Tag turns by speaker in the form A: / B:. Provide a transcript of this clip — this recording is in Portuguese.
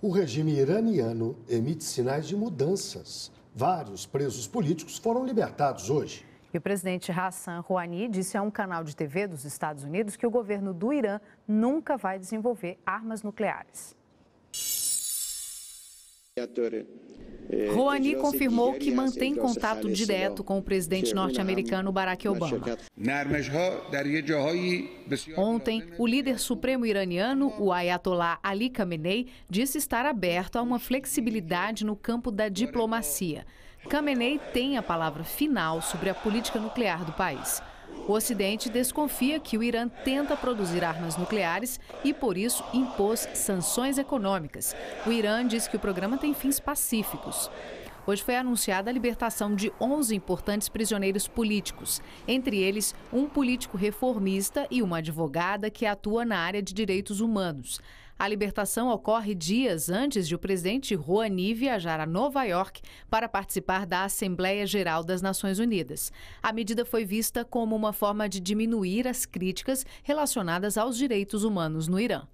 A: O regime iraniano emite sinais de mudanças. Vários presos
B: políticos foram libertados hoje. E o presidente Hassan Rouhani disse a um canal de TV dos Estados Unidos que o governo do Irã nunca vai desenvolver armas nucleares.
C: Rouhani é, confirmou que mantém contato direto com o presidente norte-americano Barack Obama.
B: Ontem, o líder supremo iraniano, o Ayatollah Ali Khamenei, disse estar aberto a uma flexibilidade no campo da diplomacia. Khamenei tem a palavra final sobre a política nuclear do país. O Ocidente desconfia que o Irã tenta produzir armas nucleares e, por isso, impôs sanções econômicas. O Irã diz que o programa tem fins pacíficos. Hoje foi anunciada a libertação de 11 importantes prisioneiros políticos, entre eles um político reformista e uma advogada que atua na área de direitos humanos. A libertação ocorre dias antes de o presidente Rouhani viajar a Nova York para participar da Assembleia Geral das Nações Unidas. A medida foi vista como uma forma de diminuir as críticas relacionadas aos direitos humanos no Irã.